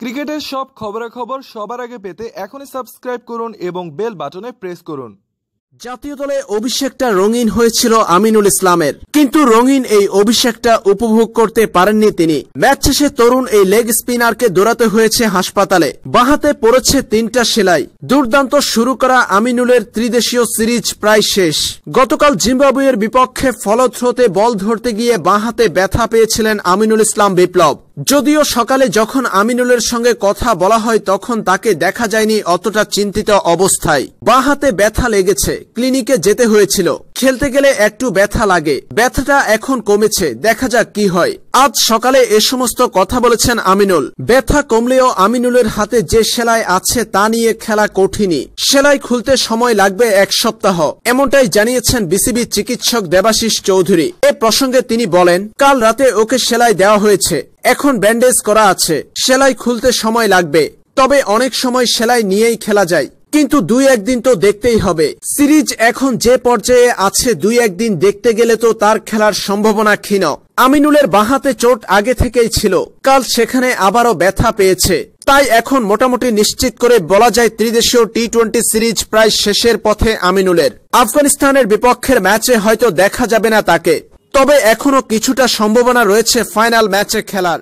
ক্রিকেটের সব খবরাখবর সবার আগে পেতে এখনই সাবস্ক্রাইব করুন এবং বেল বাটনে প্রেস করুন জাতীয় দলে অভিষেকটা রঙিন হয়েছিল আমিনুল ইসলামের কিন্তু রঙিন এই অভিষেকটা উপভোগ করতে পারেননি তিনি ম্যাচ শেষে তরুণ এই লেগ স্পিনারকে দৌড়াতে হয়েছে হাসপাতালে বাহাতে পড়েছে তিনটা সেলাই দুর্দান্ত শুরু করা আমিনুলের ত্রিদেশীয় সিরিজ প্রায় শেষ গতকাল জিম্বাবুয়ের বিপক্ষে ফলথ্রোতে বল ধরতে গিয়ে বাহাতে ব্যথা পেয়েছিলেন আমিনুল ইসলাম বিপ্লব যদিও সকালে যখন আমিনুলের সঙ্গে কথা বলা হয় তখন তাকে দেখা যায়নি অতটা চিন্তিত অবস্থায় বাহাতে ব্যথা লেগেছে ক্লিনিকে যেতে হয়েছিল খেলতে গেলে একটু ব্যথা লাগে ব্যথাটা এখন কমেছে দেখা যাক কি হয় আজ সকালে এ সমস্ত কথা বলেছেন আমিনুল ব্যথা কমলেও আমিনুলের হাতে যে সেলাই আছে তা নিয়ে খেলা কঠিনই সেলাই খুলতে সময় লাগবে এক সপ্তাহ এমনটাই জানিয়েছেন বিসিবি চিকিৎসক দেবাশিস চৌধুরী এ প্রসঙ্গে তিনি বলেন কাল রাতে ওকে সেলাই দেওয়া হয়েছে এখন ব্যান্ডেজ করা আছে সেলাই খুলতে সময় লাগবে তবে অনেক সময় সেলাই নিয়েই খেলা যায় কিন্তু দুই একদিন তো দেখতেই হবে সিরিজ এখন যে পর্যায়ে আছে দুই একদিন দেখতে গেলে তো তার খেলার সম্ভাবনা ক্ষীণ আমিনুলের বাহাতে চোট আগে থেকেই ছিল কাল সেখানে আবারও ব্যথা পেয়েছে তাই এখন মোটামুটি নিশ্চিত করে বলা যায় ত্রিদেশীয় টি টোয়েন্টি সিরিজ প্রায় শেষের পথে আমিনুলের আফগানিস্তানের বিপক্ষের ম্যাচে হয়তো দেখা যাবে না তাকে তবে এখনো কিছুটা সম্ভাবনা রয়েছে ফাইনাল ম্যাচে খেলার